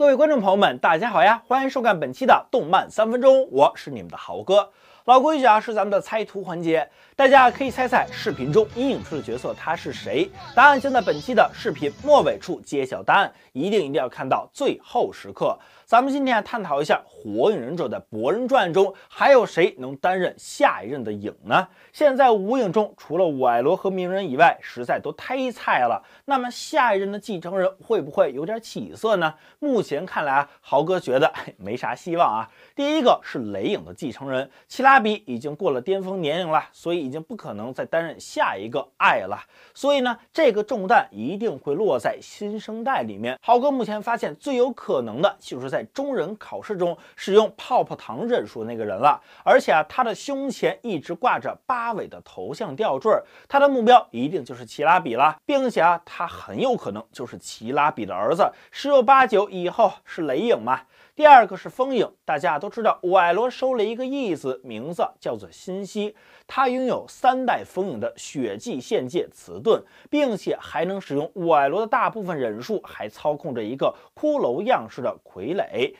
各位观众朋友们，大家好呀！欢迎收看本期的动漫三分钟，我是你们的豪哥。老规矩啊，是咱们的猜图环节，大家可以猜猜视频中阴影处的角色他是谁？答案将在本期的视频末尾处揭晓。答案一定一定要看到最后时刻。咱们今天啊，探讨一下《火影忍者》的博人传中，还有谁能担任下一任的影呢？现在无影中除了五爱罗和鸣人以外，实在都太菜了。那么下一任的继承人会不会有点起色呢？目前看来啊，豪哥觉得 没啥希望啊。第一个是雷影的继承人奇拉。拉比已经过了巅峰年龄了，所以已经不可能再担任下一个爱了。所以呢，这个重担一定会落在新生代里面。豪哥目前发现最有可能的就是在中忍考试中使用泡泡糖忍术那个人了。而且啊，他的胸前一直挂着八尾的头像吊坠，他的目标一定就是奇拉比了，并且啊，他很有可能就是奇拉比的儿子，十有八九以后是雷影嘛。第二个是风影，大家都知道我爱罗收了一个义子，名。名字叫做心希，他拥有三代风影的血继限界此遁，并且还能使用五爱罗的大部分忍术，还操控着一个骷髅样式的傀儡。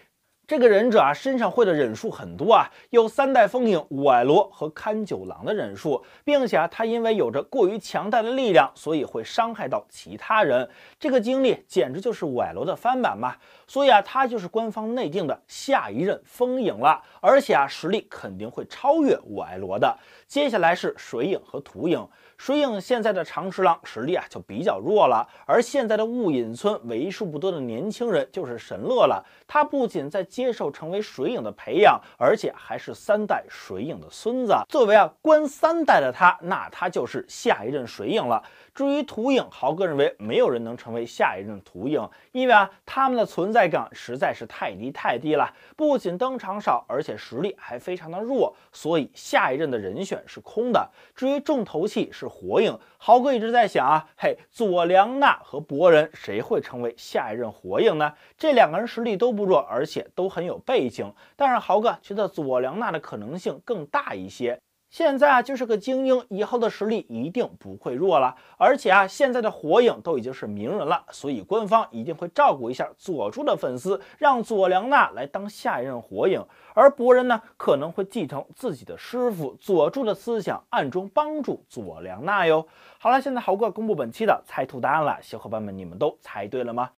这个忍者啊，身上会的忍术很多啊，有三代风影五爱罗和勘九郎的忍术，并且啊，他因为有着过于强大的力量，所以会伤害到其他人。这个经历简直就是五爱罗的翻版嘛，所以啊，他就是官方内定的下一任风影了。而且啊，实力肯定会超越五爱罗的。接下来是水影和土影，水影现在的长十郎实力啊就比较弱了，而现在的雾隐村为数不多的年轻人就是神乐了，他不仅在。接受成为水影的培养，而且还是三代水影的孙子。作为啊官三代的他，那他就是下一任水影了。至于土影，豪哥认为没有人能成为下一任土影，因为啊，他们的存在感实在是太低太低了，不仅登场少，而且实力还非常的弱，所以下一任的人选是空的。至于重头戏是火影，豪哥一直在想啊，嘿，佐良娜和博人谁会成为下一任火影呢？这两个人实力都不弱，而且都很有背景，但是豪哥觉得佐良娜的可能性更大一些。现在啊，就是个精英，以后的实力一定不会弱了。而且啊，现在的火影都已经是名人了，所以官方一定会照顾一下佐助的粉丝，让佐良娜来当下一任火影。而博人呢，可能会继承自己的师傅佐助的思想，暗中帮助佐良娜哟。好了，现在豪哥公布本期的猜图答案了，小伙伴们，你们都猜对了吗？